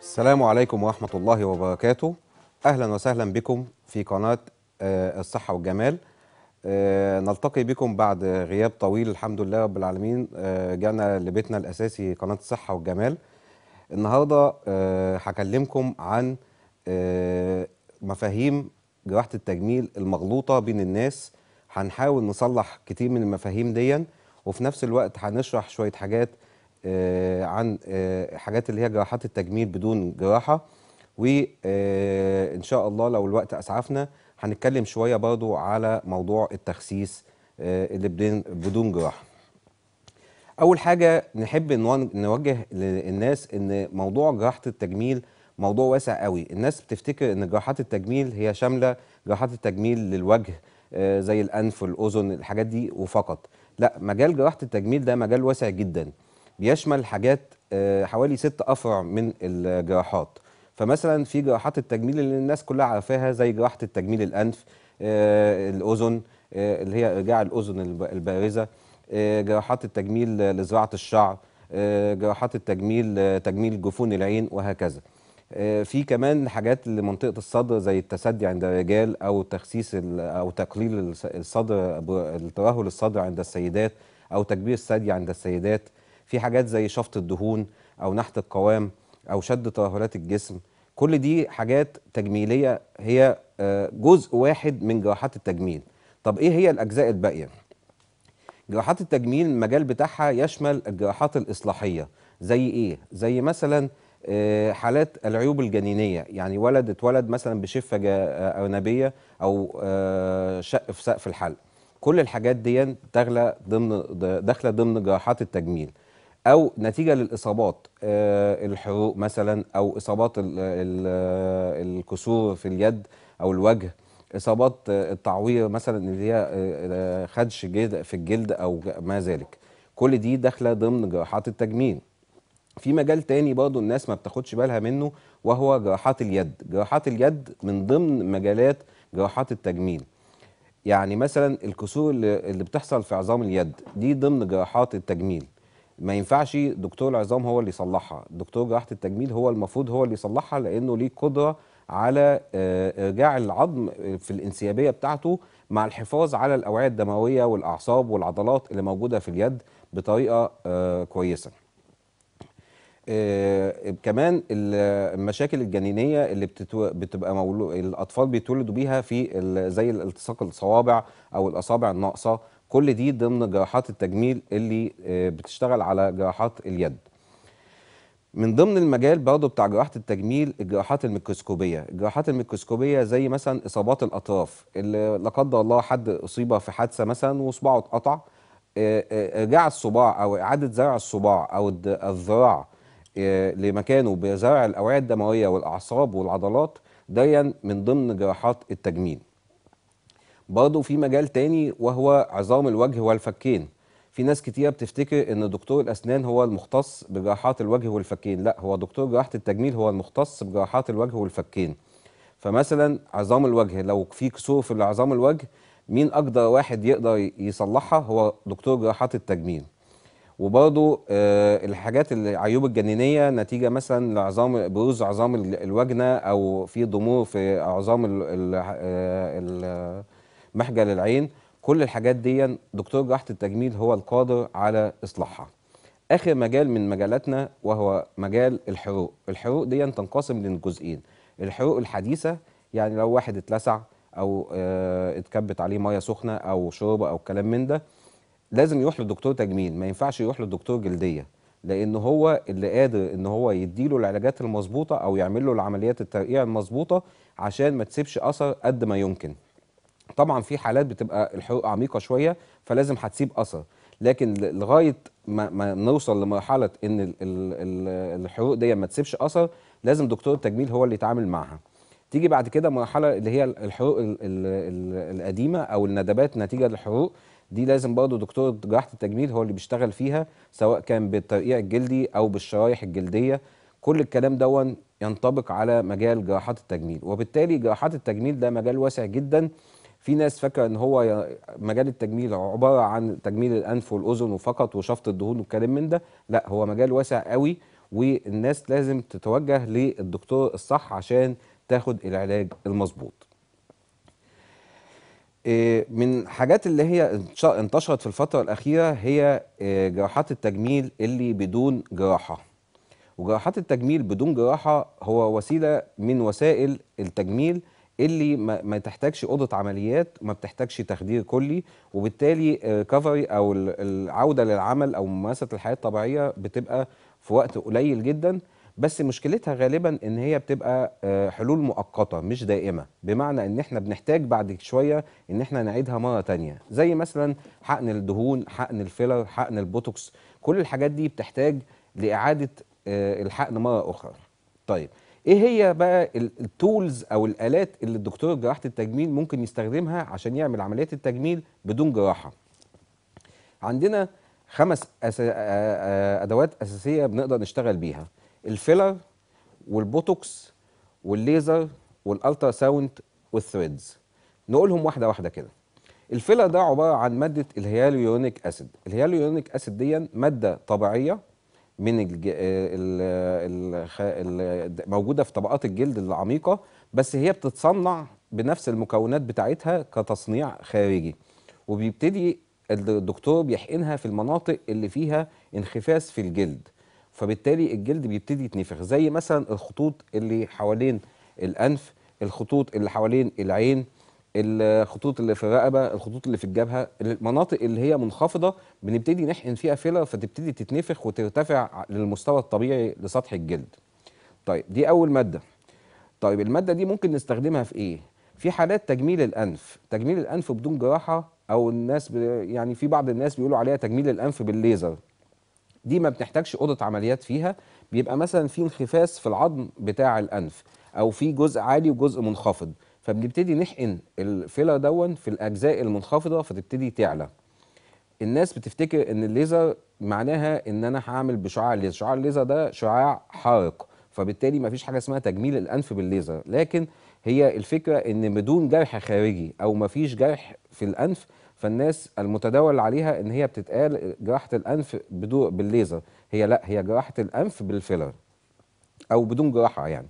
السلام عليكم ورحمة الله وبركاته أهلا وسهلا بكم في قناة آه، الصحة والجمال آه، نلتقي بكم بعد غياب طويل الحمد لله رب العالمين رجعنا آه، لبيتنا الأساسي قناة الصحة والجمال النهاردة هكلمكم عن مفاهيم جراحة التجميل المغلوطة بين الناس هنحاول نصلح كتير من المفاهيم دياً وفي نفس الوقت هنشرح شويه حاجات آه، عن آه، حاجات اللي هي جراحات التجميل بدون جراحه وان آه، شاء الله لو الوقت اسعفنا هنتكلم شويه برضو على موضوع التخسيس اللي بدون جراحه اول حاجه نحب نوجه للناس ان موضوع جراحه التجميل موضوع واسع قوي الناس بتفتكر ان جراحات التجميل هي شامله جراحات التجميل للوجه زي الانف والاذن الحاجات دي وفقط لا مجال جراحه التجميل ده مجال واسع جدا بيشمل حاجات آه، حوالي ست افرع من الجراحات فمثلا في جراحات التجميل اللي الناس كلها عارفاها زي جراحه التجميل الانف آه، الاذن آه، اللي هي ارجاع الاذن البارزه جراحات التجميل لزراعه الشعر جراحات التجميل تجميل جفون العين وهكذا آه، في كمان حاجات لمنطقه الصدر زي التسدي عند الرجال او تخسيس او تقليل الصدر الترهل الصدر عند السيدات او تكبير الثدي عند السيدات في حاجات زي شفط الدهون او نحت القوام او شد ترهلات الجسم كل دي حاجات تجميليه هي آه، جزء واحد من جراحات التجميل طب ايه هي الاجزاء الباقيه جراحات التجميل المجال بتاعها يشمل الجراحات الاصلاحيه زي ايه زي مثلا آه، حالات العيوب الجنينيه يعني ولد اتولد مثلا بشفه ارنبيه آه، او آه، شق في سقف الحلق كل الحاجات دي داخله ضمن داخله ضمن جراحات التجميل او نتيجه للاصابات الحروق مثلا او اصابات الكسور في اليد او الوجه اصابات التعوير مثلا اللي هي خدش في الجلد او ما ذلك كل دي داخله ضمن جراحات التجميل في مجال تاني برضه الناس ما بتاخدش بالها منه وهو جراحات اليد جراحات اليد من ضمن مجالات جراحات التجميل يعني مثلا الكسور اللي بتحصل في عظام اليد دي ضمن جراحات التجميل ما ينفعش دكتور العظام هو اللي يصلحها دكتور جراحه التجميل هو المفروض هو اللي يصلحها لانه ليه قدره على آه، ارجاع العظم في الانسيابيه بتاعته مع الحفاظ على الاوعيه الدمويه والاعصاب والعضلات اللي موجوده في اليد بطريقه آه، كويسه آه، كمان المشاكل الجنينيه اللي بتبقى مولو الاطفال بيتولدوا بيها في زي الالتصاق الصوابع او الاصابع الناقصه كل دي ضمن جراحات التجميل اللي آه، بتشتغل على جراحات اليد من ضمن المجال برضه بتاع جراحه التجميل الجراحات الميكروسكوبيه، الجراحات الميكروسكوبيه زي مثلا اصابات الاطراف اللي لا قدر الله حد اصيب في حادثه مثلا وصباعه اتقطع ارجاع آه، الصباع او اعاده زرع الصباع او الذراع آه، لمكانه بزرع الاوعيه الدمويه والاعصاب والعضلات ديا من ضمن جراحات التجميل برضه في مجال تاني وهو عظام الوجه والفكين في ناس كتير بتفتكر ان دكتور الاسنان هو المختص بجراحات الوجه والفكين لا هو دكتور جراحه التجميل هو المختص بجراحات الوجه والفكين فمثلا عظام الوجه لو في كسور في عظام الوجه مين اقدر واحد يقدر يصلحها هو دكتور جراحات التجميل وبرضو آه، الحاجات العيوب الجنينيه نتيجه مثلا لعظام بروز عظام الوجنه او في ضمور في عظام آه، محجل العين كل الحاجات دي دكتور جراحه التجميل هو القادر على اصلاحها اخر مجال من مجالاتنا وهو مجال الحروق الحروق دي تنقسم لجزئين الحروق الحديثه يعني لو واحد اتلسع او آه، اتكبت عليه ميه سخنه او شوربه او كلام من ده لازم يروح لدكتور تجميل ما ينفعش يروح لدكتور جلديه لان هو اللي قادر ان هو يديله العلاجات المظبوطه او يعمل له العمليات الترقيع المظبوطه عشان ما تسيبش اثر قد ما يمكن طبعا في حالات بتبقى الحروق عميقه شويه فلازم هتسيب اثر لكن لغايه ما, ما نوصل لمرحله ان الحروق دي ما تسيبش اثر لازم دكتور التجميل هو اللي يتعامل معها تيجي بعد كده مرحله اللي هي الحروق القديمه او الندبات نتيجه للحروق دي لازم برضه دكتور جراحه التجميل هو اللي بيشتغل فيها سواء كان بالترقيع الجلدي او بالشرايح الجلديه كل الكلام دون ينطبق على مجال جراحات التجميل وبالتالي جراحات التجميل ده مجال واسع جدا في ناس فاكره ان هو مجال التجميل عباره عن تجميل الانف والاذن وفقط وشفط الدهون والكلام من ده لا هو مجال واسع قوي والناس لازم تتوجه للدكتور الصح عشان تاخد العلاج المظبوط آه، من حاجات اللي هي انتشرت في الفترة الأخيرة هي آه، جراحات التجميل اللي بدون جراحة وجراحات التجميل بدون جراحة هو وسيلة من وسائل التجميل اللي ما, تحتاجش أوضة عمليات ما بتحتاجش تخدير كلي وبالتالي ريكفري أو العودة للعمل أو ممارسة الحياة الطبيعية بتبقى في وقت قليل جدا بس مشكلتها غالبا ان هي بتبقى آه، حلول مؤقته مش دائمه بمعنى ان احنا بنحتاج بعد شويه ان احنا نعيدها مره تانية زي مثلا حقن الدهون حقن الفيلر حقن البوتوكس كل الحاجات دي بتحتاج لاعاده آه، الحقن مره اخرى طيب ايه هي بقى التولز او الالات اللي الدكتور جراحه التجميل ممكن يستخدمها عشان يعمل عمليات التجميل بدون جراحه عندنا خمس أس... آه، ادوات اساسيه بنقدر نشتغل بيها الفيلر والبوتوكس والليزر والالترا ساوند والثريدز نقولهم واحده واحده كده الفيلر ده عباره عن ماده الهيالورونيك اسيد الهيالورونيك اسيد دي ماده طبيعيه من الج... آه، ال... ال... ال... موجوده في طبقات الجلد العميقه بس هي بتتصنع بنفس المكونات بتاعتها كتصنيع خارجي وبيبتدي الدكتور بيحقنها في المناطق اللي فيها انخفاس في الجلد فبالتالي الجلد بيبتدي يتنفخ زي مثلا الخطوط اللي حوالين الانف الخطوط اللي حوالين العين الخطوط اللي في الرقبه الخطوط اللي في الجبهه المناطق اللي هي منخفضه بنبتدي نحقن فيها فيلر فتبتدي تتنفخ وترتفع للمستوى الطبيعي لسطح الجلد طيب دي اول ماده طيب الماده دي ممكن نستخدمها في ايه في حالات تجميل الانف تجميل الانف بدون جراحه او الناس يعني في بعض الناس بيقولوا عليها تجميل الانف بالليزر دي ما بتحتاجش اوضه عمليات فيها بيبقى مثلا في انخفاس في العظم بتاع الانف او في جزء عالي وجزء منخفض فبنبتدي نحقن الفيلر دون في الاجزاء المنخفضه فتبتدي تعلى الناس بتفتكر ان الليزر معناها ان انا هعمل بشعاع الليزر شعاع الليزر ده شعاع حارق فبالتالي ما فيش حاجه اسمها تجميل الانف بالليزر لكن هي الفكره ان بدون جرح خارجي او ما فيش جرح في الانف فالناس المتداول عليها ان هي بتتقال جراحه الانف بدو بالليزر هي لا هي جراحه الانف بالفيلر او بدون جراحه يعني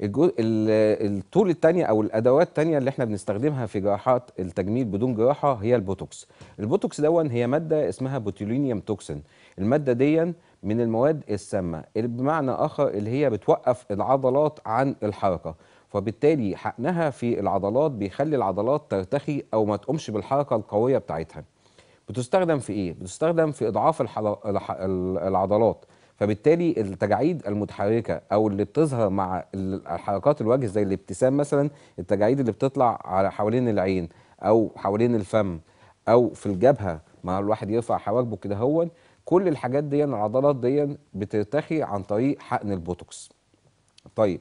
الطول الثانيه او الادوات الثانيه اللي احنا بنستخدمها في جراحات التجميل بدون جراحه هي البوتوكس البوتوكس دون هي ماده اسمها بوتولينيوم توكسين الماده دي من المواد السامه بمعنى اخر اللي هي بتوقف العضلات عن الحركه فبالتالي حقنها في العضلات بيخلي العضلات ترتخي او ما تقومش بالحركه القويه بتاعتها بتستخدم في ايه بتستخدم في اضعاف العضلات فبالتالي التجاعيد المتحركه او اللي بتظهر مع حركات الوجه زي الابتسام مثلا التجاعيد اللي بتطلع على حوالين العين او حوالين الفم او في الجبهه مع الواحد يرفع حواجبه كده هو كل الحاجات دي العضلات دي بترتخي عن طريق حقن البوتوكس طيب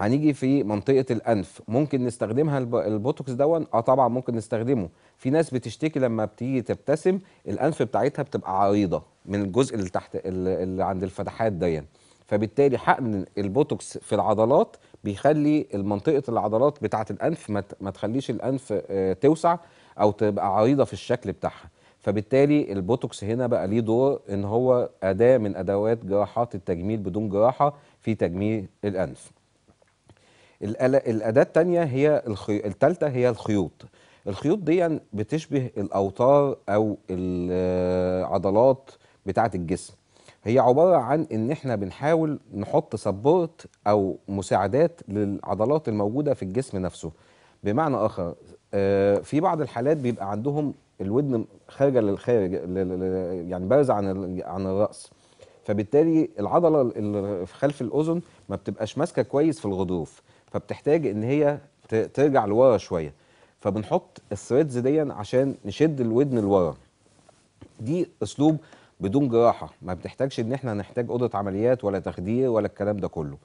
هنيجي في منطقه الانف ممكن نستخدمها البوتوكس دون اه طبعا ممكن نستخدمه في ناس بتشتكي لما بتيجي تبتسم الانف بتاعتها بتبقى عريضه من الجزء اللي تحت اللي عند الفتحات ديا فبالتالي حقن البوتوكس في العضلات بيخلي منطقه العضلات بتاعه الانف ما تخليش الانف آه، توسع او تبقى عريضه في الشكل بتاعها فبالتالي البوتوكس هنا بقى ليه دور ان هو اداه من ادوات جراحات التجميل بدون جراحه في تجميل الانف الأداة التانية هي الخي... الثالثة هي الخيوط الخيوط دي يعني بتشبه الأوتار أو العضلات بتاعة الجسم هي عبارة عن إن إحنا بنحاول نحط سبورت أو مساعدات للعضلات الموجودة في الجسم نفسه بمعنى آخر آه، في بعض الحالات بيبقى عندهم الودن خارجة للخارج يعني بارزة عن عن الرأس فبالتالي العضله اللي خلف الاذن ما بتبقاش ماسكه كويس في الغضروف فبتحتاج ان هي ترجع لورا شويه فبنحط الثريدز دي عشان نشد الودن لورا دي اسلوب بدون جراحه ما بتحتاجش ان احنا نحتاج اوضه عمليات ولا تخدير ولا الكلام ده كله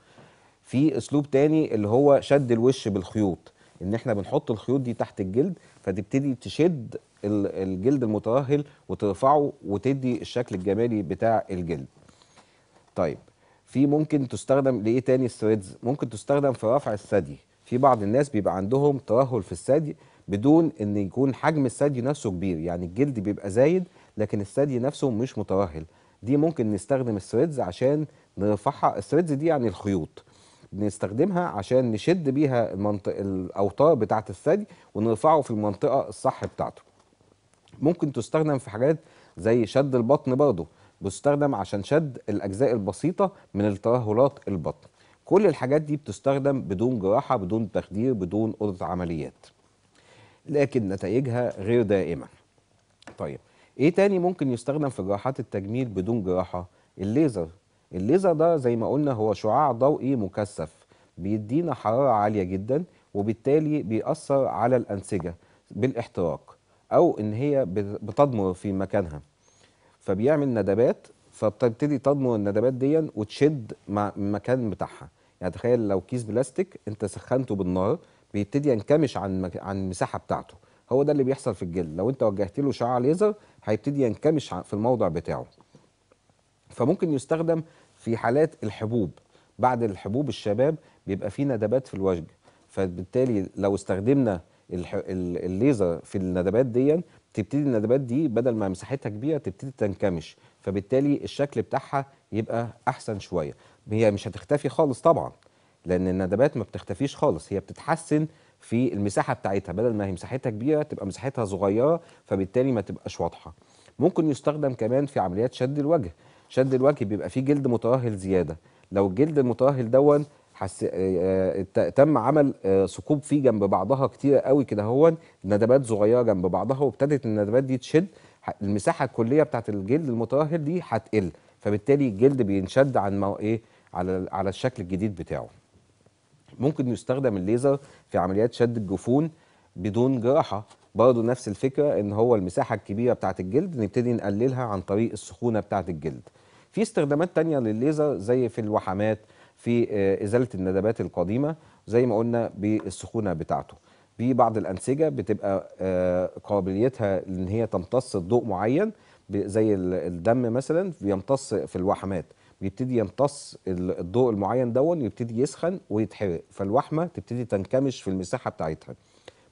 في اسلوب تاني اللي هو شد الوش بالخيوط ان احنا بنحط الخيوط دي تحت الجلد فتبتدي تشد الجلد المترهل وترفعه وتدي الشكل الجمالي بتاع الجلد طيب في ممكن تستخدم لايه تاني الثريدز ممكن تستخدم في رفع الثدي في بعض الناس بيبقى عندهم ترهل في الثدي بدون ان يكون حجم الثدي نفسه كبير يعني الجلد بيبقى زايد لكن الثدي نفسه مش مترهل دي ممكن نستخدم الثريدز عشان نرفعها الثريدز دي يعني الخيوط نستخدمها عشان نشد بيها المنطقه الاوتار بتاعه الثدي ونرفعه في المنطقه الصح بتاعته ممكن تستخدم في حاجات زي شد البطن برضه بتستخدم عشان شد الاجزاء البسيطه من الترهلات البطن كل الحاجات دي بتستخدم بدون جراحه بدون تخدير بدون اوضه عمليات لكن نتائجها غير دائمه طيب ايه تاني ممكن يستخدم في جراحات التجميل بدون جراحه الليزر الليزر ده زي ما قلنا هو شعاع ضوئي مكثف بيدينا حراره عاليه جدا وبالتالي بيأثر على الأنسجة بالاحتراق أو إن هي بتضمر في مكانها فبيعمل ندبات فبتبتدي تضمن الندبات دي وتشد مع المكان بتاعها يعني تخيل لو كيس بلاستيك انت سخنته بالنار بيبتدي ينكمش عن مك... عن المساحه بتاعته هو ده اللي بيحصل في الجلد لو انت وجهت له شعاع ليزر هيبتدي ينكمش في الموضع بتاعه فممكن يستخدم في حالات الحبوب بعد الحبوب الشباب بيبقى فيه ندبات في الوجه فبالتالي لو استخدمنا الليزر في الندبات دي تبتدي الندبات دي بدل ما مساحتها كبيره تبتدي تنكمش فبالتالي الشكل بتاعها يبقى احسن شويه هي مش هتختفي خالص طبعا لان الندبات ما بتختفيش خالص هي بتتحسن في المساحه بتاعتها بدل ما هي مساحتها كبيره تبقى مساحتها صغيره فبالتالي ما تبقاش واضحه ممكن يستخدم كمان في عمليات شد الوجه شد الوجه بيبقى فيه جلد مترهل زياده لو الجلد المترهل دون حس... آه، آه، تم عمل آه، ثقوب فيه جنب بعضها كتير قوي كده هو ندبات صغيره جنب بعضها وابتدت الندبات دي تشد المساحه الكليه بتاعت الجلد المترهل دي هتقل فبالتالي الجلد بينشد عن ما ايه على على الشكل الجديد بتاعه ممكن يستخدم الليزر في عمليات شد الجفون بدون جراحه برضه نفس الفكره ان هو المساحه الكبيره بتاعت الجلد نبتدي نقللها عن طريق السخونه بتاعت الجلد في استخدامات تانية للليزر زي في الوحمات في آه، ازاله الندبات القديمه زي ما قلنا بالسخونه بتاعته في بعض الانسجه بتبقى آه، قابليتها ان هي تمتص ضوء معين زي الدم مثلا بيمتص في الوحمات بيبتدي يمتص الضوء المعين دون يبتدي يسخن ويتحرق فالوحمه تبتدي تنكمش في المساحه بتاعتها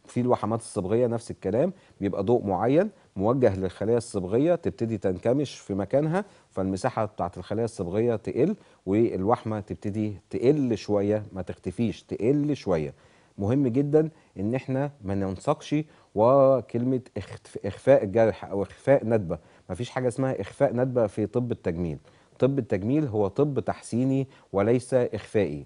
في الوحمات الصبغيه نفس الكلام بيبقى ضوء معين موجه للخلايا الصبغيه تبتدي تنكمش في مكانها فالمساحه بتاعت الخلايا الصبغيه تقل والوحمه تبتدي تقل شويه ما تختفيش تقل شويه مهم جدا ان احنا ما ننسقش وكلمه اخفاء الجرح او اخفاء ندبه مفيش حاجه اسمها اخفاء ندبه في طب التجميل طب التجميل هو طب تحسيني وليس اخفائي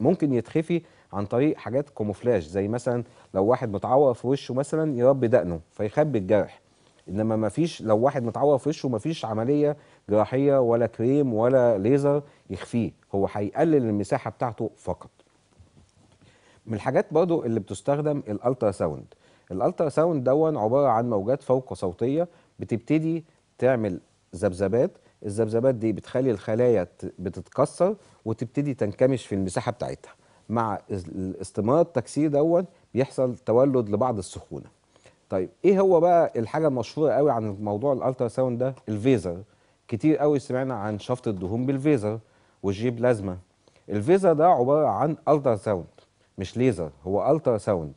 ممكن يتخفي عن طريق حاجات كوموفلاج زي مثلا لو واحد متعور في وشه مثلا يربي دقنه فيخبي الجرح انما ما فيش لو واحد متعور في وشه ما فيش عمليه جراحيه ولا كريم ولا ليزر يخفيه هو هيقلل المساحه بتاعته فقط من الحاجات برضو اللي بتستخدم الالترا ساوند الالترا ساوند دون عباره عن موجات فوق صوتيه بتبتدي تعمل ذبذبات الذبذبات دي بتخلي الخلايا بتتكسر وتبتدي تنكمش في المساحه بتاعتها مع استمرار التكسير دوت بيحصل تولد لبعض السخونه طيب ايه هو بقى الحاجه المشهوره قوي عن موضوع الالترا ساوند ده الفيزر كتير قوي سمعنا عن شفط الدهون بالفيزر والجي بلازما الفيزر ده عباره عن الترا ساوند مش ليزر هو الترا ساوند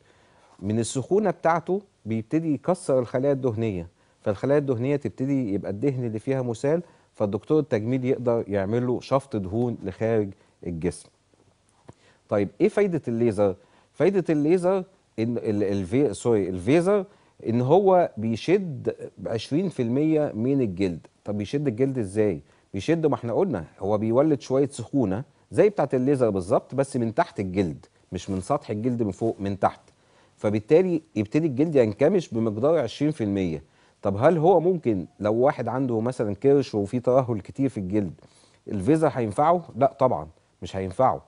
من السخونه بتاعته بيبتدي يكسر الخلايا الدهنيه فالخلايا الدهنيه تبتدي يبقى الدهن اللي فيها مسال فالدكتور التجميل يقدر يعمل له شفط دهون لخارج الجسم طيب ايه فايده الليزر فايده الليزر ان الفي سوري الفيزر ان هو بيشد 20% من الجلد طب بيشد الجلد ازاي بيشد ما احنا قلنا هو بيولد شويه سخونه زي بتاعه الليزر بالظبط بس من تحت الجلد مش من سطح الجلد من فوق من تحت فبالتالي يبتدي الجلد ينكمش بمقدار 20% طب هل هو ممكن لو واحد عنده مثلا كرش وفي ترهل كتير في الجلد الفيزر هينفعه لا طبعا مش هينفعه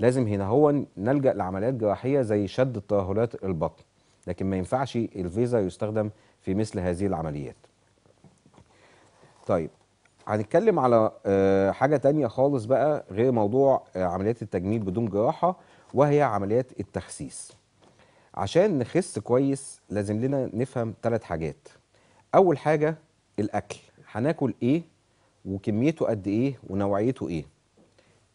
لازم هنا هو نلجا لعمليات جراحيه زي شد ترهلات البطن لكن ما ينفعش الفيزا يستخدم في مثل هذه العمليات طيب هنتكلم على آه، حاجه تانية خالص بقى غير موضوع آه، عمليات التجميل بدون جراحه وهي عمليات التخسيس عشان نخس كويس لازم لنا نفهم ثلاث حاجات اول حاجه الاكل هناكل ايه وكميته قد ايه ونوعيته ايه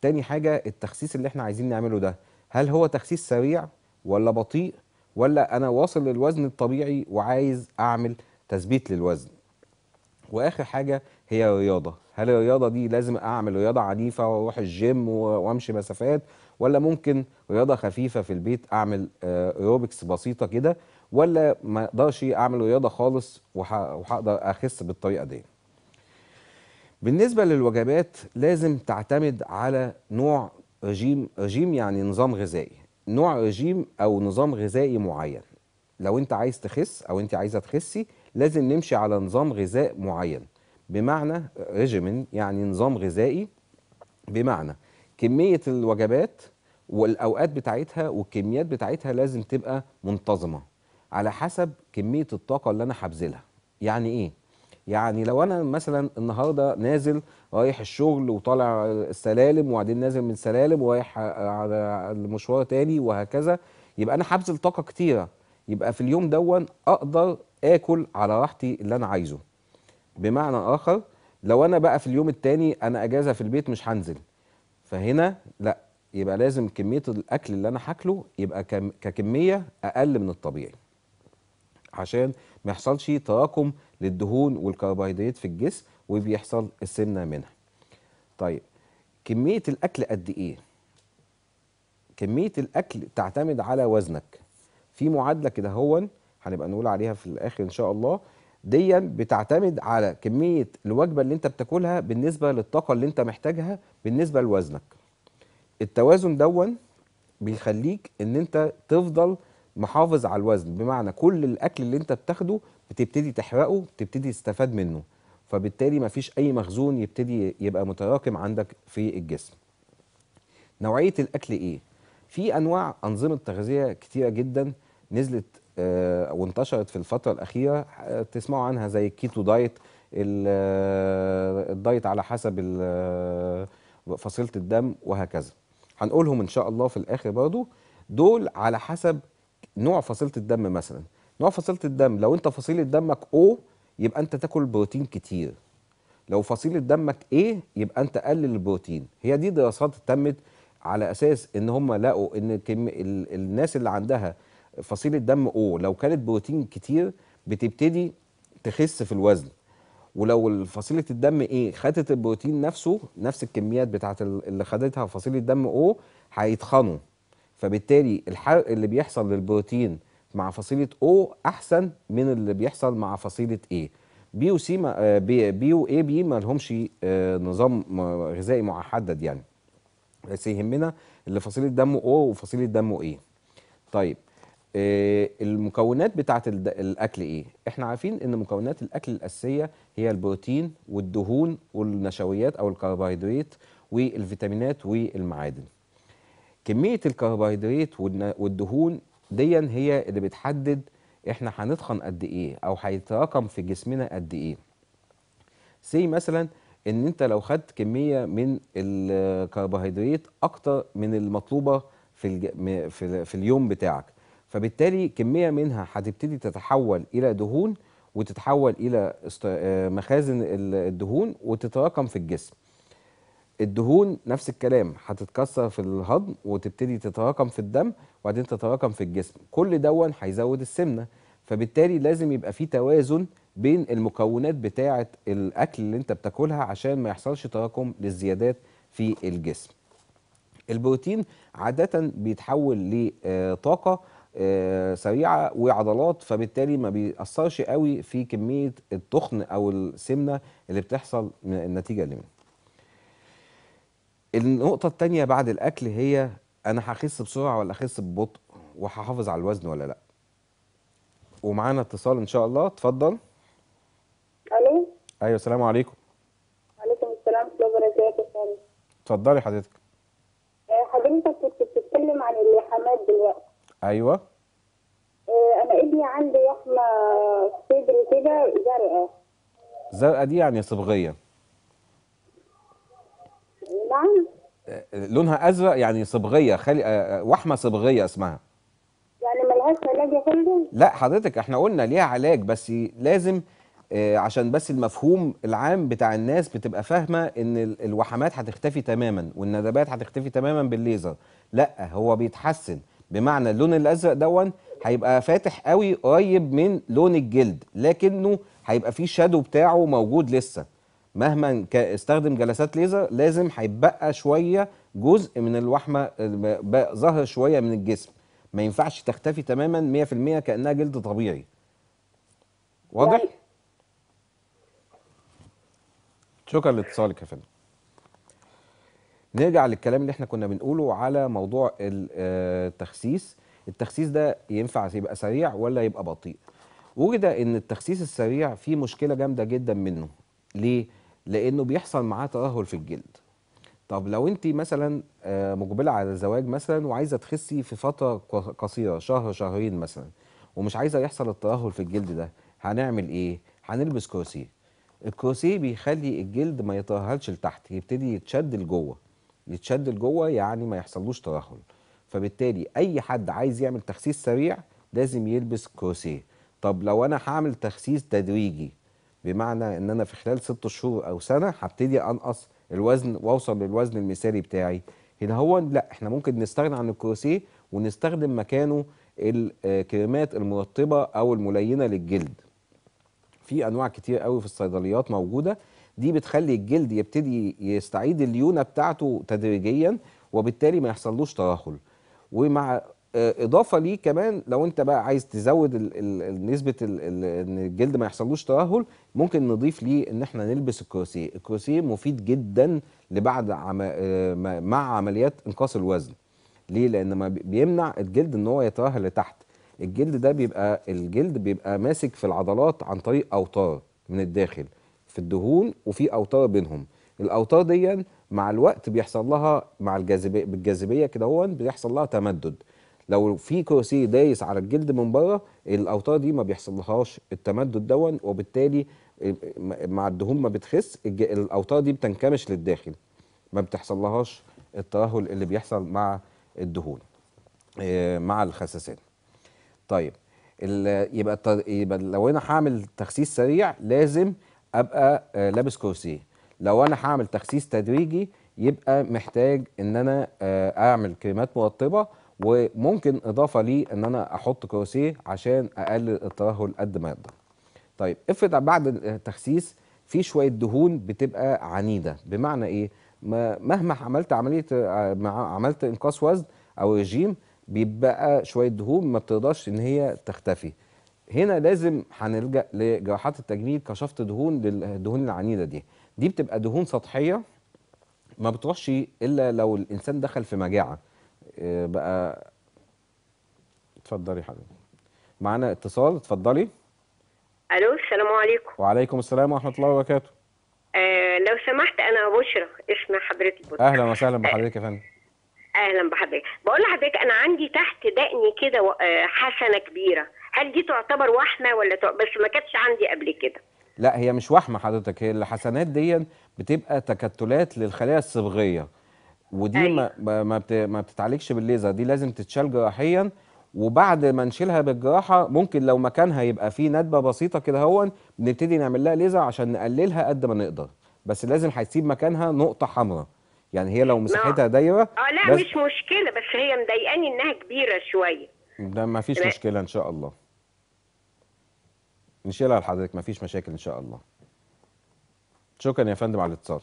تاني حاجه التخسيس اللي احنا عايزين نعمله ده هل هو تخسيس سريع ولا بطيء ولا انا واصل للوزن الطبيعي وعايز اعمل تثبيت للوزن واخر حاجه هي الرياضه هل الرياضه دي لازم اعمل رياضه عنيفه واروح الجيم وامشي مسافات ولا ممكن رياضه خفيفه في البيت اعمل روبكس آه، بسيطه كده ولا ما اقدرش اعمل رياضه خالص وهقدر اخس بالطريقه دي بالنسبة للوجبات لازم تعتمد على نوع رجيم رجيم يعني نظام غذائي نوع رجيم أو نظام غذائي معين لو أنت عايز تخس أو أنت عايزة تخسي لازم نمشي على نظام غذاء معين بمعنى ريجيمين يعني نظام غذائي بمعنى كمية الوجبات والأوقات بتاعتها والكميات بتاعتها لازم تبقى منتظمة على حسب كمية الطاقة اللي أنا هبذلها يعني إيه؟ يعني لو انا مثلا النهارده نازل رايح الشغل وطالع السلالم وبعدين نازل من السلالم ورايح على المشوار تاني وهكذا يبقى انا هبذل طاقه كتيره يبقى في اليوم دون اقدر اكل على راحتي اللي انا عايزه بمعنى اخر لو انا بقى في اليوم التاني انا اجازه في البيت مش هنزل فهنا لا يبقى لازم كميه الاكل اللي انا هاكله يبقى ككميه اقل من الطبيعي عشان ما يحصلش تراكم للدهون والكربوهيدرات في الجسم وبيحصل السمنه منها. طيب كميه الاكل قد ايه؟ كميه الاكل تعتمد على وزنك. في معادله كده هو هنبقى نقول عليها في الاخر ان شاء الله ديا بتعتمد على كميه الوجبه اللي انت بتاكلها بالنسبه للطاقه اللي انت محتاجها بالنسبه لوزنك. التوازن دون بيخليك ان انت تفضل محافظ على الوزن بمعنى كل الاكل اللي انت بتاخده بتبتدي تحرقه بتبتدي تستفاد منه فبالتالي مفيش اي مخزون يبتدي يبقى متراكم عندك في الجسم نوعيه الاكل ايه في انواع انظمه تغذيه كتيره جدا نزلت آه، وانتشرت في الفتره الاخيره آه، تسمعوا عنها زي الكيتو دايت آه، الدايت على حسب فصيله الدم وهكذا هنقولهم ان شاء الله في الاخر برضو دول على حسب نوع فصيله الدم مثلا نوع فصيله الدم لو انت فصيله دمك او يبقى انت تاكل بروتين كتير لو فصيله دمك ايه يبقى انت قلل البروتين هي دي دراسات تمت على اساس ان هم لقوا ان كم ال... الناس اللي عندها فصيله دم او لو كانت بروتين كتير بتبتدي تخس في الوزن ولو فصيله الدم ايه خدت البروتين نفسه نفس الكميات بتاعت اللي خدتها فصيله دم او هيتخنوا فبالتالي الحرق اللي بيحصل للبروتين مع فصيله او احسن من اللي بيحصل مع فصيله ايه بي وسي بي, و A بي ما لهمش آه، نظام غذائي محدد يعني بس يهمنا اللي فصيله دمه او وفصيله دمه ايه طيب آه، المكونات بتاعه الاكل ايه احنا عارفين ان مكونات الاكل الاساسيه هي البروتين والدهون والنشويات او الكربوهيدرات والفيتامينات والمعادن كميه الكربوهيدرات والدهون دي هي اللي بتحدد احنا هنتخن قد ايه او هيتراكم في جسمنا قد ايه سي مثلا ان انت لو خدت كميه من الكربوهيدرات اكتر من المطلوبه في الج... في, في اليوم بتاعك فبالتالي كميه منها هتبتدي تتحول الى دهون وتتحول الى آه، مخازن الدهون وتتراكم في الجسم الدهون نفس الكلام هتتكسر في الهضم وتبتدي تتراكم في الدم وبعدين تتراكم في الجسم كل دون هيزود السمنه فبالتالي لازم يبقى في توازن بين المكونات بتاعه الاكل اللي انت بتاكلها عشان ما يحصلش تراكم للزيادات في الجسم البروتين عاده بيتحول لطاقه آه، آه، سريعه وعضلات فبالتالي ما بيأثرش قوي في كميه التخن او السمنه اللي بتحصل نتيجه منه النقطة التانية بعد الأكل هي أنا هخس بسرعة ولا أخس ببطء وهحافظ على الوزن ولا لأ ومعانا اتصال إن شاء الله اتفضل ألو أيوة السلام عليكم وعليكم السلام ورحمة الله وبركاته اتفضلي حضرتك إيه، حضرتك كنت بتتكلم عن اللحمات دلوقتي أيوه إيه، أنا ابني عندي لحمة في صدري كده زرقاء زرقاء دي يعني صبغية نعم لونها ازرق يعني صبغيه خلي آه، آه، وحمه صبغيه اسمها يعني ملهاش علاج يا فندم لا حضرتك احنا قلنا ليها علاج بس لازم آه، عشان بس المفهوم العام بتاع الناس بتبقى فاهمه ان الوحمات هتختفي تماما والندبات هتختفي تماما بالليزر لا هو بيتحسن بمعنى اللون الازرق دون هيبقى فاتح قوي قريب من لون الجلد لكنه هيبقى فيه شادو بتاعه موجود لسه مهما استخدم جلسات ليزر لازم هيبقى شويه جزء من الوحمه ظهر شويه من الجسم ما ينفعش تختفي تماما 100% كانها جلد طبيعي واضح طيب. شكرا لاتصالك يا فندم نرجع للكلام اللي احنا كنا بنقوله على موضوع آه، التخسيس التخسيس ده ينفع يبقى سريع ولا يبقى بطيء وجد ان التخسيس السريع فيه مشكله جامده جدا منه ليه لانه بيحصل معاه ترهل في الجلد طب لو انت مثلا آه، مقبله على الزواج مثلا وعايزه تخسي في فتره قصيره شهر شهرين مثلا ومش عايزه يحصل الترهل في الجلد ده هنعمل ايه هنلبس كرسي الكرسي بيخلي الجلد ما يترهلش لتحت يبتدي يتشد لجوه يتشد لجوه يعني ما يحصلوش ترهل فبالتالي اي حد عايز يعمل تخسيس سريع لازم يلبس كرسي طب لو انا هعمل تخسيس تدريجي بمعنى ان انا في خلال ست شهور او سنه هبتدي انقص الوزن واوصل للوزن المثالي بتاعي هنا هو لا احنا ممكن نستغنى عن الكروسيه ونستخدم مكانه الكريمات آه، المرطبه او الملينه للجلد في انواع كتير قوي في الصيدليات موجوده دي بتخلي الجلد يبتدي يستعيد الليونه بتاعته تدريجيا وبالتالي ما يحصلوش ترهل ومع آه، اضافه ليه كمان لو انت بقى عايز تزود نسبه ان الجلد ما يحصلوش ترهل ممكن نضيف ليه ان احنا نلبس الكروسيه الكروسيه مفيد جدا لبعد عم آه، مع عمليات انقاص الوزن ليه لان ما بيمنع الجلد ان هو يترهل لتحت الجلد ده بيبقى الجلد بيبقى ماسك في العضلات عن طريق اوتار من الداخل في الدهون وفي اوتار بينهم الاوتار دي مع الوقت بيحصل لها مع الجاذبيه بالجاذبيه كده هو بيحصل لها تمدد لو في كرسي دايس على الجلد من بره الاوتار دي ما بيحصلهاش التمدد دون وبالتالي مع الدهون ما بتخس الاوتار دي بتنكمش للداخل ما بتحصلهاش الترهل اللي بيحصل مع الدهون آه، مع الخساسات طيب يبقى يبقى لو انا هعمل تخسيس سريع لازم ابقى آه، لابس كرسيه لو انا هعمل تخسيس تدريجي يبقى محتاج ان انا آه، اعمل كريمات مرطبه وممكن اضافه ليه ان انا احط كروسيه عشان اقلل الترهل قد ما يقدر. طيب افرض بعد التخسيس في شويه دهون بتبقى عنيده بمعنى ايه؟ مهما عملت عمليه عملت انقاص وزن او رجيم بيبقى شويه دهون ما بتقدرش ان هي تختفي. هنا لازم هنلجا لجراحات التجميل كشفط دهون للدهون العنيده دي. دي بتبقى دهون سطحيه ما بتروحش الا لو الانسان دخل في مجاعه. آه، بقى اتفضلي حضرتك معانا اتصال اتفضلي الو السلام عليكم وعليكم السلام ورحمه الله وبركاته آه لو سمحت انا بشرى اسم حضرتك بشرى اهلا وسهلا آه، بحضرتك يا فندم اهلا بحضرتك بقول لحضرتك انا عندي تحت دقني كده آه، حسنه كبيره هل دي تعتبر وحمه ولا ت... بس ما كانتش عندي قبل كده لا هي مش وحمه حضرتك هي الحسنات دي بتبقى تكتلات للخلايا الصبغيه ودي أيوة. ما ما ما بتتعالجش بالليزر دي لازم تتشال جراحيا وبعد ما نشيلها بالجراحه ممكن لو مكانها يبقى فيه ندبه بسيطه كده هون نبتدي نعمل لها ليزر عشان نقللها قد ما نقدر بس لازم هتسيب مكانها نقطه حمراء يعني هي لو مساحتها دايره اه لا بس مش مشكلة بس هي مضايقاني انها كبيرة شوية ده ما فيش مشكله ان شاء الله نشيلها لحضرتك ما فيش مشاكل ان شاء الله شكرا يا فندم على الاتصال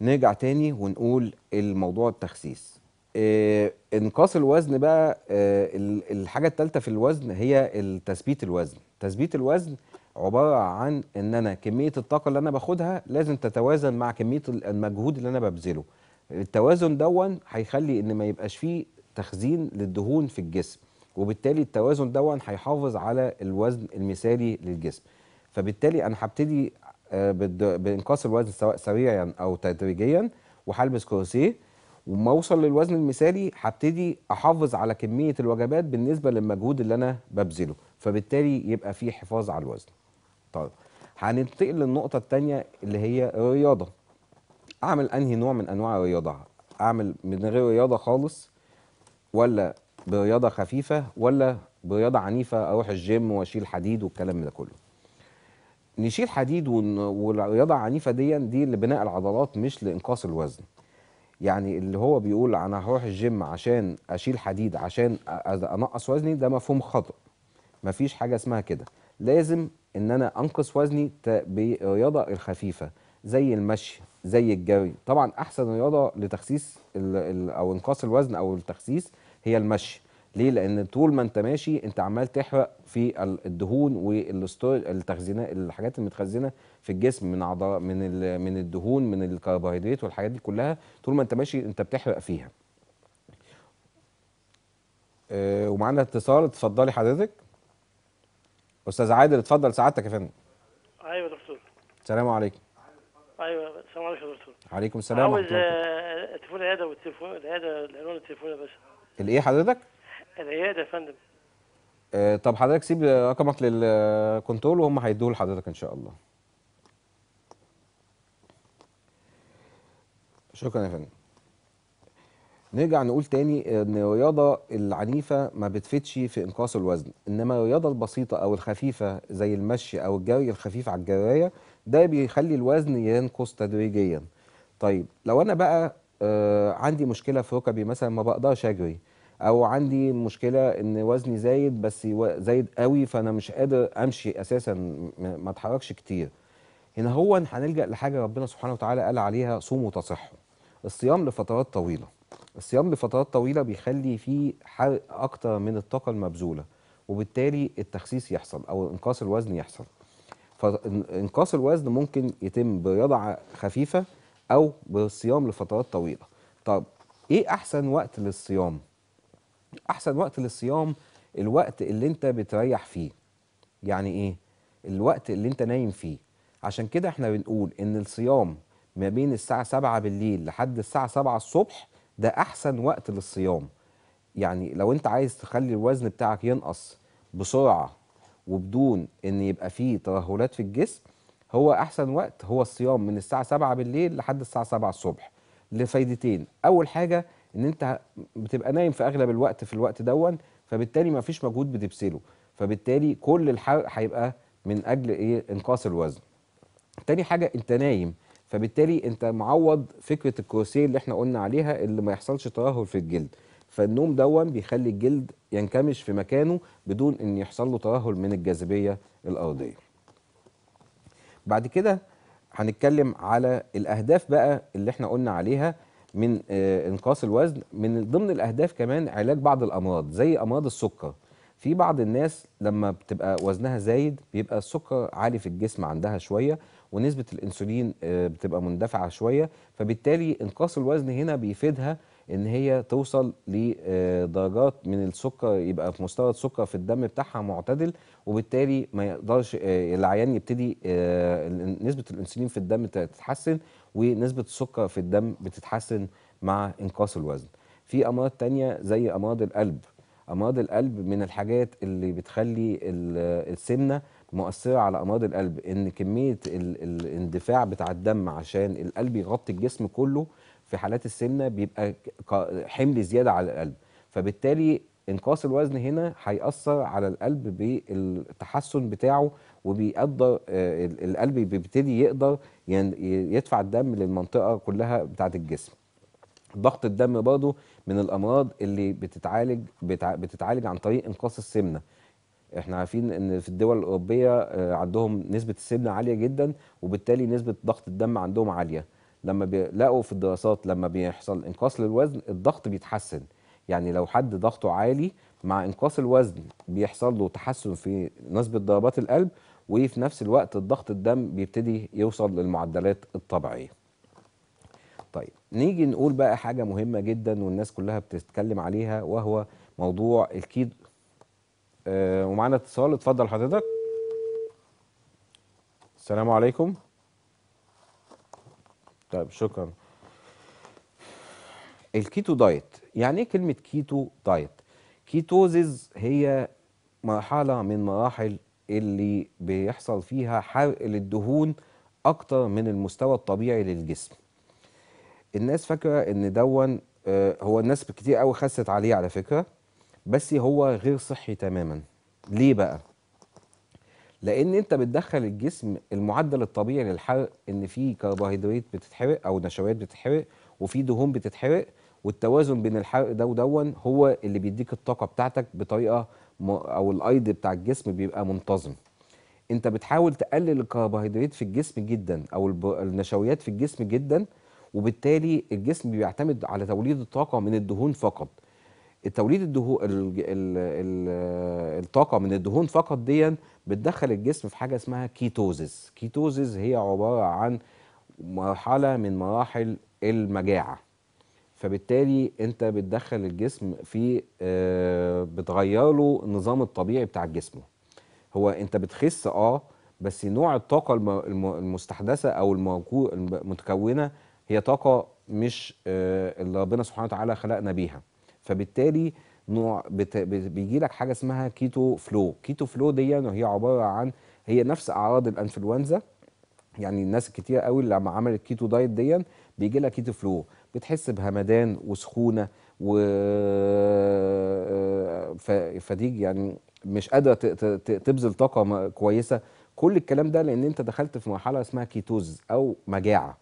نرجع تاني ونقول الموضوع التخسيس إيه انقاص الوزن بقى إيه الحاجه الثالثه في الوزن هي تثبيت الوزن تثبيت الوزن عباره عن ان انا كميه الطاقه اللي انا باخدها لازم تتوازن مع كميه المجهود اللي انا ببذله التوازن دون هيخلي ان ما يبقاش فيه تخزين للدهون في الجسم وبالتالي التوازن دون هيحافظ على الوزن المثالي للجسم فبالتالي انا هبتدي آه، بانقاص الوزن سواء سريعا او تدريجيا وهلبس كرسيه وما اوصل للوزن المثالي هبتدي احافظ على كميه الوجبات بالنسبه للمجهود اللي انا ببذله فبالتالي يبقى في حفاظ على الوزن طيب هننتقل للنقطه الثانيه اللي هي الرياضه اعمل انهي نوع من انواع الرياضه اعمل من غير رياضه خالص ولا برياضه خفيفه ولا برياضه عنيفه اروح الجيم واشيل حديد والكلام ده كله نشيل حديد والرياضه العنيفه دي دي لبناء العضلات مش لانقاص الوزن يعني اللي هو بيقول انا هروح الجيم عشان اشيل حديد عشان انقص وزني ده مفهوم خطا مفيش حاجه اسمها كده لازم ان انا انقص وزني بالرياضه الخفيفه زي المشي زي الجري طبعا احسن رياضه لتخسيس او انقاص الوزن او التخسيس هي المشي ليه لان طول ما انت ماشي انت عمال تحرق في الدهون والتخزينه الحاجات المتخزنه في الجسم من عضلات من من الدهون من الكربوهيدرات والحاجات دي كلها طول ما انت ماشي انت بتحرق فيها أه ومعانا اتصال اتفضلي حضرتك استاذ عادل اتفضل سعادتك يا فندم ايوه دكتور السلام عليكم ايوه السلام عليكم يا دكتور عليكم السلام عاوز آه، التليفون العياده والتليفون العياده العنوان التليفون بس. الايه حضرتك؟ العياده يا فندم آه، طب حضرتك سيب رقمك للكنترول وهم هيدوه لحضرتك ان شاء الله شكرا يا فندم نرجع نقول تاني ان الرياضه العنيفه ما بتفيدش في انقاص الوزن انما الرياضه البسيطه او الخفيفه زي المشي او الجري الخفيف على الجرايه ده بيخلي الوزن ينقص تدريجيا طيب لو انا بقى آه، عندي مشكله في ركبي مثلا ما بقدرش اجري او عندي مشكله ان وزني زايد بس زايد قوي فانا مش قادر امشي اساسا ما اتحركش كتير هنا هو هنلجا لحاجه ربنا سبحانه وتعالى قال عليها صوم وتصحوا الصيام لفترات طويله الصيام لفترات طويله بيخلي فيه حرق اكتر من الطاقه المبذوله وبالتالي التخسيس يحصل او انقاص الوزن يحصل فانقاص الوزن ممكن يتم برياضه خفيفه او بالصيام لفترات طويله طب ايه احسن وقت للصيام احسن وقت للصيام الوقت اللي انت بتريح فيه يعني ايه الوقت اللي انت نايم فيه عشان كده احنا بنقول ان الصيام ما بين الساعة 7 بالليل لحد الساعة 7 الصبح ده احسن وقت للصيام يعني لو انت عايز تخلي الوزن بتاعك ينقص بسرعة وبدون ان يبقى فيه ترهلات في الجسم هو احسن وقت هو الصيام من الساعة 7 بالليل لحد الساعة 7 الصبح لفايدتين اول حاجة ان انت بتبقى نايم في اغلب الوقت في الوقت دون فبالتالي ما فيش مجهود بتبسله فبالتالي كل الحرق هيبقى من اجل ايه انقاص الوزن تاني حاجه انت نايم فبالتالي انت معوض فكره الكروسيه اللي احنا قلنا عليها اللي ما يحصلش ترهل في الجلد فالنوم دون بيخلي الجلد ينكمش في مكانه بدون ان يحصل له ترهل من الجاذبيه الارضيه بعد كده هنتكلم على الاهداف بقى اللي احنا قلنا عليها من آه، انقاص الوزن من ضمن الاهداف كمان علاج بعض الامراض زي امراض السكر في بعض الناس لما بتبقى وزنها زايد بيبقى السكر عالي في الجسم عندها شويه ونسبه الانسولين آه، بتبقى مندفعه شويه فبالتالي انقاص الوزن هنا بيفيدها ان هي توصل لدرجات من السكر يبقى في مستوى السكر في الدم بتاعها معتدل وبالتالي ما يقدرش آه، العيان يبتدي آه، نسبه الانسولين في الدم تتحسن ونسبه السكر في الدم بتتحسن مع انقاص الوزن في امراض تانية زي امراض القلب امراض القلب من الحاجات اللي بتخلي السمنه مؤثره على امراض القلب ان كميه الاندفاع بتاع الدم عشان القلب يغطي الجسم كله في حالات السمنه بيبقى حمل زياده على القلب فبالتالي انقاص الوزن هنا هيأثر على القلب بالتحسن بتاعه وبيقدر آه، القلب بيبتدي يقدر يدفع الدم للمنطقه كلها بتاعه الجسم ضغط الدم برضه من الامراض اللي بتتعالج بتتعالج عن طريق انقاص السمنه احنا عارفين ان في الدول الاوروبيه آه، عندهم نسبه السمنه عاليه جدا وبالتالي نسبه ضغط الدم عندهم عاليه لما بيلاقوا في الدراسات لما بيحصل انقاص للوزن الضغط بيتحسن يعني لو حد ضغطه عالي مع انقاص الوزن بيحصل له تحسن في نسبه ضربات القلب وفي نفس الوقت الضغط الدم بيبتدي يوصل للمعدلات الطبيعيه طيب نيجي نقول بقى حاجه مهمه جدا والناس كلها بتتكلم عليها وهو موضوع الكيد آه، ومعانا اتصال اتفضل حضرتك السلام عليكم طيب شكرا الكيتو دايت يعني ايه كلمه كيتو دايت كيتوزيز هي مرحله من مراحل اللي بيحصل فيها حرق للدهون اكتر من المستوى الطبيعي للجسم الناس فاكره ان دون آه، هو الناس كتير قوي خست عليه على فكره بس هو غير صحي تماما ليه بقى لان انت بتدخل الجسم المعدل الطبيعي للحرق ان في كربوهيدرات بتتحرق او نشويات بتتحرق وفي دهون بتتحرق والتوازن بين الحرق ده ودون هو اللي بيديك الطاقه بتاعتك بطريقه او الايض بتاع الجسم بيبقى منتظم انت بتحاول تقلل الكربوهيدرات في الجسم جدا او النشويات في الجسم جدا وبالتالي الجسم بيعتمد على توليد الطاقه من الدهون فقط التوليد الدهون الطاقه من الدهون فقط دي بتدخل الجسم في حاجه اسمها كيتوزيس كيتوزيس هي عباره عن مرحله من مراحل المجاعه فبالتالي انت بتدخل الجسم في آه، بتغير له النظام الطبيعي بتاع جسمه هو انت بتخس اه بس نوع الطاقه المستحدثه او المتكونه هي طاقه مش آه، اللي ربنا سبحانه وتعالى خلقنا بيها فبالتالي نوع بت... بيجي لك حاجه اسمها كيتو فلو كيتو فلو دي يعني هي عباره عن هي نفس اعراض الانفلونزا يعني الناس كتير قوي لما عملت كيتو دايت دي بيجي لها كيتو فلو بتحس بهمدان وسخونه و ف... فديج يعني مش قادره ت... ت... تبذل طاقه كويسه كل الكلام ده لان انت دخلت في مرحله اسمها كيتوز او مجاعه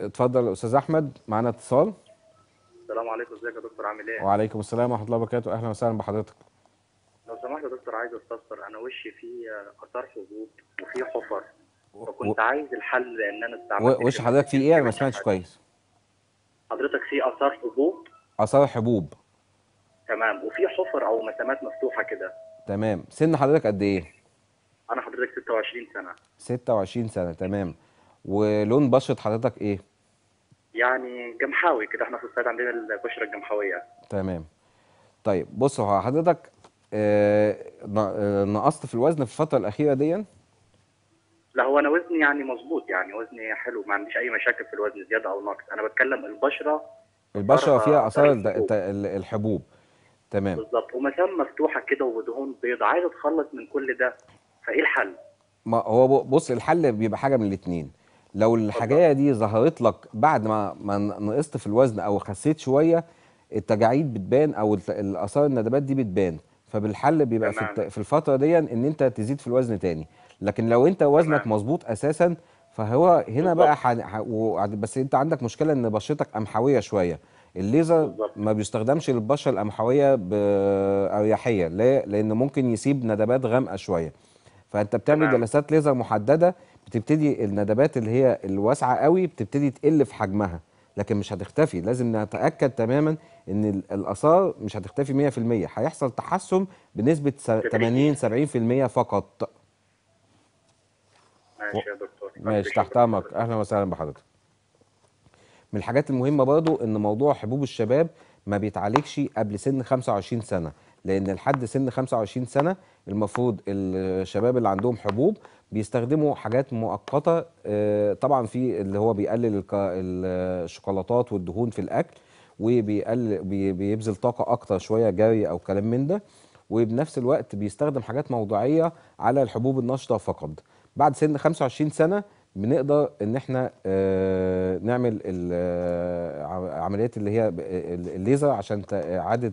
اتفضل يا استاذ احمد معانا اتصال السلام عليكم ازيك يا دكتور عامل ايه؟ وعليكم السلام ورحمه الله وبركاته اهلا وسهلا بحضرتك. لو سمحت يا دكتور عايز استفسر انا وشي فيه اثار حبوب وفيه حفر فكنت و... عايز الحل لان انا استعملت وش حضرتك فيه ايه انا ما سمعتش كويس حضرتك فيه اثار حبوب اثار حبوب تمام وفي حفر او مسامات مفتوحه كده تمام سن حضرتك قد ايه انا حضرتك 26 سنه 26 سنه تمام ولون بشره حضرتك ايه يعني جمحاوي كده احنا في الصعيد عندنا البشره الجمحاويه تمام طيب بص هو حضرتك آه، آه، نقصت في الوزن في الفتره الاخيره دي لا هو انا وزني يعني مظبوط يعني وزني حلو ما عنديش اي مشاكل في الوزن زياده او نقص انا بتكلم البشره البشره فيها اثار الحبوب تمام بالظبط ومسام مفتوحه كده ودهون بيض عايز اتخلص من كل ده فايه الحل ما هو بص الحل بيبقى حاجه من الاثنين لو الحاجايه دي ظهرت لك بعد ما ما نقصت في الوزن او خسيت شويه التجاعيد بتبان او الاثار الندبات دي بتبان فبالحل بيبقى في, في الفتره دي ان انت تزيد في الوزن تاني لكن لو انت وزنك مظبوط اساسا فهو هنا بقى ح... بس انت عندك مشكله ان بشرتك قمحويه شويه الليزر بالضبط. ما بيستخدمش للبشره القمحويه باريحيه ليه؟ لان ممكن يسيب ندبات غامقه شويه فانت بتعمل جلسات ليزر محدده بتبتدي الندبات اللي هي الواسعه قوي بتبتدي تقل في حجمها لكن مش هتختفي لازم نتاكد تماما ان الاثار مش هتختفي 100% هيحصل تحسن بنسبه 80 70% فقط ماشي يا دكتور ماشي تحت امرك اهلا وسهلا بحضرتك من الحاجات المهمه برضو ان موضوع حبوب الشباب ما بيتعالجش قبل سن 25 سنه لان لحد سن 25 سنه المفروض الشباب اللي عندهم حبوب بيستخدموا حاجات مؤقته آه، طبعا في اللي هو بيقلل الشوكولاتات والدهون في الاكل وبيقلل بيبذل طاقه اكتر شويه جري او كلام من ده وبنفس الوقت بيستخدم حاجات موضوعيه على الحبوب النشطه فقط بعد سن 25 سنه بنقدر ان احنا آه، نعمل آه، عمليات اللي هي الليزر عشان اعاده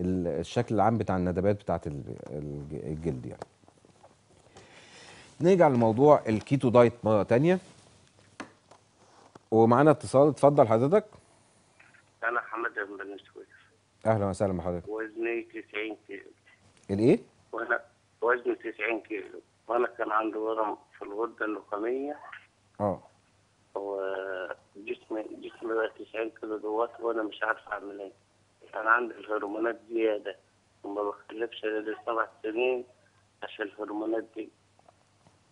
الشكل العام بتاع الندبات بتاعه الجلد يعني نرجع لموضوع الكيتو دايت مره تانية ومعانا اتصال اتفضل حضرتك انا حمد بن سويف اهلا وسهلا بحضرتك وزني 90 كيلو الايه؟ وانا وزني 90 كيلو وانا كان عندي ورم في الغده النخاميه اه وجسمي جسمي بقى 90 كيلو دوت وانا مش عارف اعمل ايه كان عندي الهرمونات زياده وما بختلفش غير سبع سنين عشان الهرمونات دي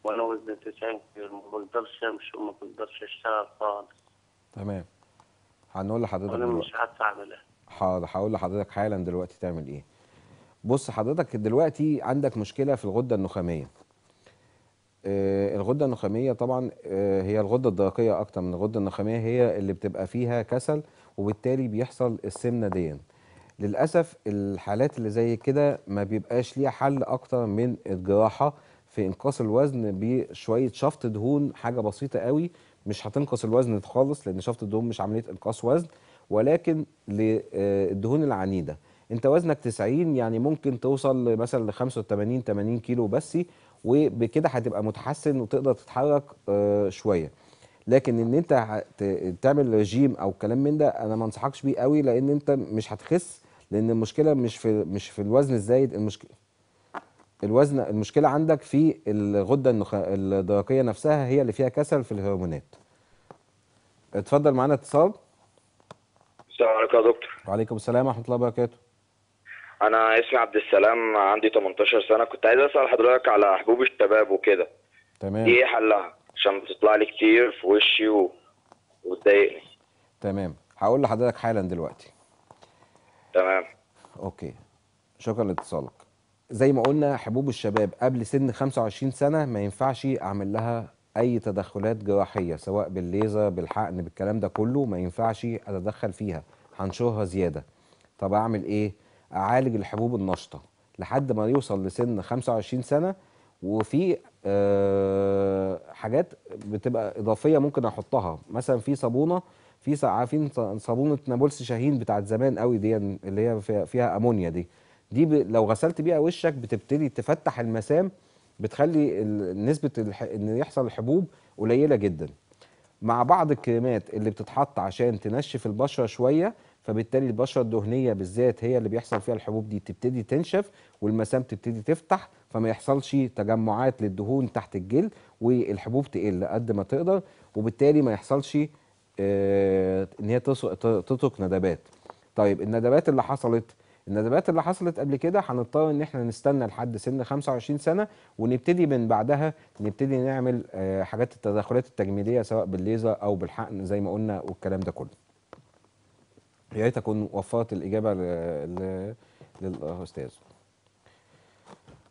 وانا وزني 90 كيلو ما بقدرش امشي وما بقدرش اشتغل خالص تمام هنقول لحضرتك انا مش عارف اعمل ايه حاضر هقول لحضرتك حالا دلوقتي تعمل ايه بص حضرتك دلوقتي عندك مشكله في الغده النخاميه آه، الغده النخاميه طبعا آه، هي الغده الدرقيه اكتر من الغده النخاميه هي اللي بتبقى فيها كسل وبالتالي بيحصل السمنه دي للاسف الحالات اللي زي كده ما بيبقاش ليها حل اكتر من الجراحه في انقاص الوزن بشويه شفط دهون حاجه بسيطه قوي مش هتنقص الوزن خالص لان شفط الدهون مش عمليه انقاص وزن ولكن للدهون آه، العنيده انت وزنك 90 يعني ممكن توصل مثلا ل 85 80 كيلو بس وبكده هتبقى متحسن وتقدر تتحرك آه، شويه لكن ان انت تعمل رجيم او كلام من ده انا ما انصحكش بيه قوي لان انت مش هتخس لان المشكله مش في مش في الوزن الزايد المشكله الوزن المشكله عندك في الغده النخ... الدرقيه نفسها هي اللي فيها كسل في الهرمونات اتفضل معانا اتصال السلام عليكم يا دكتور وعليكم السلام ورحمه الله وبركاته انا اسمي عبد السلام عندي 18 سنه كنت عايز اسال حضرتك على حبوب الشباب وكده تمام ايه حلها عشان بتطلع لي كتير في وشي و... وتضايقني تمام هقول لحضرتك حالا دلوقتي تمام اوكي شكرا لاتصالك زي ما قلنا حبوب الشباب قبل سن 25 سنه ما ينفعش اعمل لها اي تدخلات جراحيه سواء بالليزر بالحقن بالكلام ده كله ما ينفعش اتدخل فيها هنشرها زياده طب اعمل ايه اعالج الحبوب النشطه لحد ما يوصل لسن 25 سنه وفي أه حاجات بتبقى اضافيه ممكن احطها مثلا في صابونه في عارفين صابونه نابلس شاهين بتاعت زمان قوي دي اللي هي فيها امونيا دي دي ب... لو غسلت بيها وشك بتبتدي تفتح المسام بتخلي نسبه الح... ان يحصل الحبوب قليله جدا مع بعض الكريمات اللي بتتحط عشان تنشف البشره شويه فبالتالي البشره الدهنيه بالذات هي اللي بيحصل فيها الحبوب دي تبتدي تنشف والمسام تبتدي تفتح فما يحصلش تجمعات للدهون تحت الجلد والحبوب تقل قد ما تقدر وبالتالي ما يحصلش آه، ان هي تترك ندبات طيب الندبات اللي حصلت الندبات اللي حصلت قبل كده هنضطر ان احنا نستنى لحد سن 25 سنه ونبتدي من بعدها نبتدي نعمل آه، حاجات التدخلات التجميليه سواء بالليزر او بالحقن زي ما قلنا والكلام ده كله يا ريت اكون وفرت الاجابه للاستاذ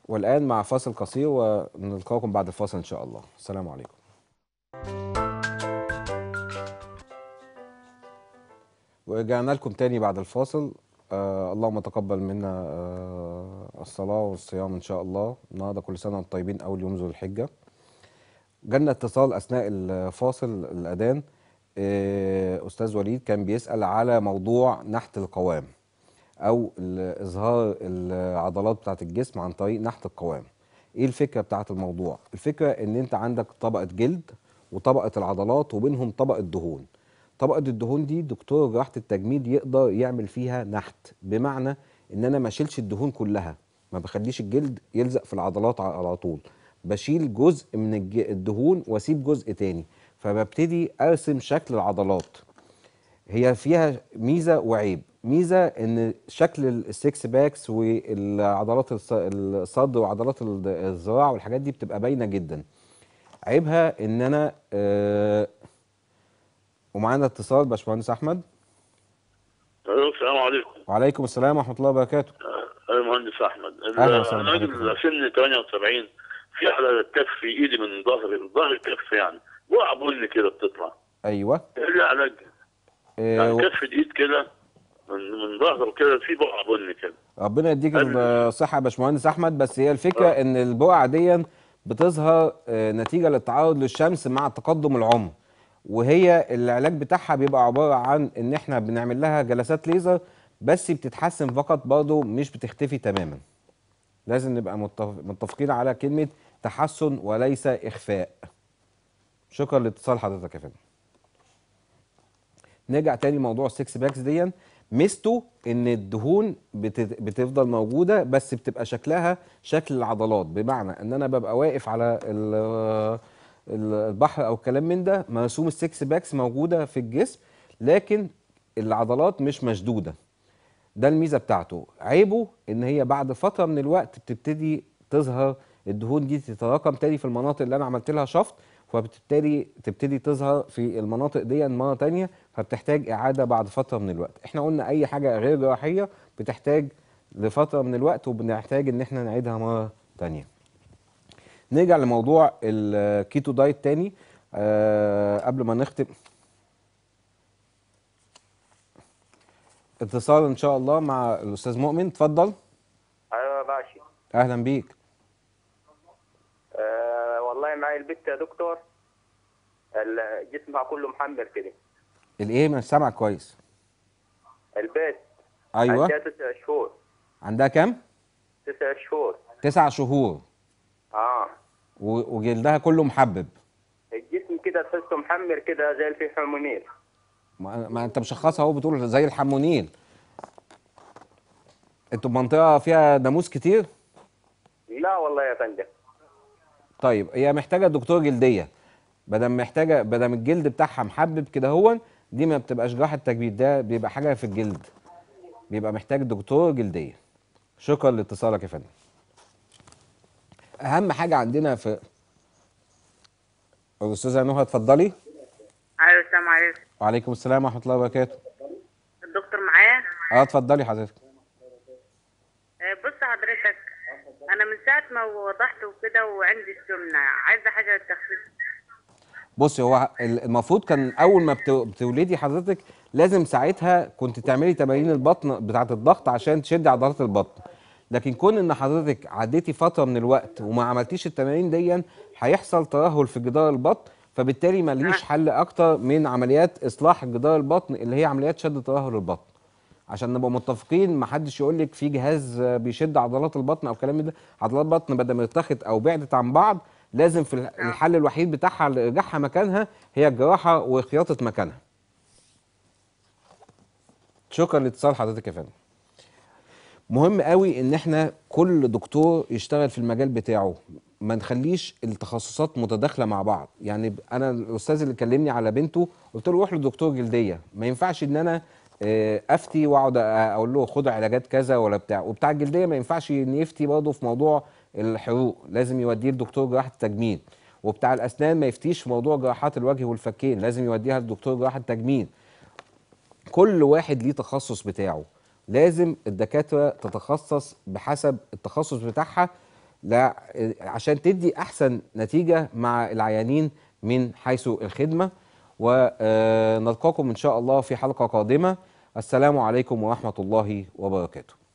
والان مع فاصل قصير ونلقاكم بعد الفاصل ان شاء الله السلام عليكم ورجعنا لكم تاني بعد الفاصل آه اللهم تقبل منا آه الصلاة والصيام إن شاء الله النهاردة كل سنة وانتم طيبين أول يوم ذو الحجة جالنا اتصال أثناء الفاصل الأذان آه أستاذ وليد كان بيسأل على موضوع نحت القوام أو إظهار العضلات بتاعة الجسم عن طريق نحت القوام إيه الفكرة بتاعة الموضوع؟ الفكرة إن أنت عندك طبقة جلد وطبقة العضلات وبينهم طبقة دهون طبقه الدهون دي دكتور جراحه التجميل يقدر يعمل فيها نحت بمعنى ان انا ما اشيلش الدهون كلها ما بخليش الجلد يلزق في العضلات على طول بشيل جزء من الدهون واسيب جزء تاني فببتدي ارسم شكل العضلات هي فيها ميزه وعيب ميزه ان شكل السكس باكس والعضلات الصدر وعضلات الذراع والحاجات دي بتبقى باينه جدا عيبها ان انا آه، ومعانا اتصال باشمهندس احمد السلام عليكم وعليكم السلام ورحمه الله وبركاته انا المهندس احمد اهلا وسهلا انا راجل سن 78 في على في ايدي من ظهري ظهر الكف يعني وقع بني كده بتطلع ايوه ايه العلاج؟ إيه يعني كف الايد كده من من ظهره كده في بقع بني كده ربنا يديك الصحه يا باشمهندس احمد بس هي الفكره أه. ان البقع دي بتظهر آه، نتيجه للتعرض للشمس مع تقدم العمر وهي العلاج بتاعها بيبقى عباره عن ان احنا بنعمل لها جلسات ليزر بس بتتحسن فقط برضه مش بتختفي تماما لازم نبقى متفقين على كلمه تحسن وليس اخفاء شكرا لاتصال حضرتك يا فندم نرجع تاني لموضوع السكس باكس دي ميزته ان الدهون بتفضل موجوده بس بتبقى شكلها شكل العضلات بمعنى ان انا ببقى واقف على البحر او كلام من ده مرسوم السكس باكس موجوده في الجسم لكن العضلات مش مشدوده ده الميزه بتاعته عيبه ان هي بعد فتره من الوقت بتبتدي تظهر الدهون دي تتراكم تاني في المناطق اللي انا عملت لها شفط فبتبتدي تبتدي تظهر في المناطق دي مره تانية فبتحتاج اعاده بعد فتره من الوقت احنا قلنا اي حاجه غير جراحيه بتحتاج لفتره من الوقت وبنحتاج ان احنا نعيدها مره تانية نرجع لموضوع الكيتو دايت تاني أه قبل ما نختم اتصال ان شاء الله مع الاستاذ مؤمن اتفضل ايوه يا باشا اهلا بيك أه والله معايا البت يا دكتور جسمها كله محمر كده الايه مش سامع كويس البيت ايوه عندها تسع شهور عندها كام؟ تسع شهور تسع شهور اه وجلدها كله محبب الجسم كده تحسه محمر كده زي الفيحمونيل ما, ما انت مشخصها اهو بتقول زي الحمونيل انتوا منطقه فيها ناموس كتير لا والله يا فندم طيب هي محتاجه دكتور جلديه بدل محتاجه بدل الجلد بتاعها محبب كده هو دي ما بتبقاش جراحه تجميل ده بيبقى حاجه في الجلد بيبقى محتاج دكتور جلديه شكرا لاتصالك يا فندم اهم حاجه عندنا في الاستاذه نهى اتفضلي ايوه السلام عليكم وعليكم السلام ورحمه الله وبركاته الدكتور معايا اه اتفضلي حضرتك آه، بص حضرتك انا من ساعه ما وضحت وكده وعندي السمنه عايزه حاجه للتخفيف بصي هو المفروض كان اول ما بتولدي حضرتك لازم ساعتها كنت تعملي تمارين البطن بتاعه الضغط عشان تشدي عضلات البطن لكن كون ان حضرتك عديتي فتره من الوقت وما عملتيش التمارين دي هيحصل ترهل في جدار البطن فبالتالي ماليش نعم. حل اكتر من عمليات اصلاح جدار البطن اللي هي عمليات شد ترهل البطن عشان نبقى متفقين ما حدش يقول لك في جهاز بيشد عضلات البطن او الكلام ده عضلات البطن بدل ما ارتخت او بعدت عن بعض لازم في نعم. الحل الوحيد بتاعها لارجاعها مكانها هي الجراحه وخياطه مكانها شكرا لاتصال حضرتك يا فندم مهم قوي ان احنا كل دكتور يشتغل في المجال بتاعه ما نخليش التخصصات متداخله مع بعض يعني انا الاستاذ اللي كلمني على بنته قلت له روح لدكتور جلديه ما ينفعش ان انا آه، افتي واقعد آه، اقول له خد علاجات كذا ولا بتاع وبتاع الجلديه ما ينفعش ان يفتي برضه في موضوع الحروق لازم يوديه لدكتور جراحه التجميل وبتاع الاسنان ما يفتيش في موضوع جراحات الوجه والفكين لازم يوديها لدكتور جراحه التجميل كل واحد ليه تخصص بتاعه لازم الدكاتره تتخصص بحسب التخصص بتاعها لا عشان تدي احسن نتيجه مع العيانين من حيث الخدمه ونلقاكم آه، ان شاء الله في حلقه قادمه السلام عليكم ورحمه الله وبركاته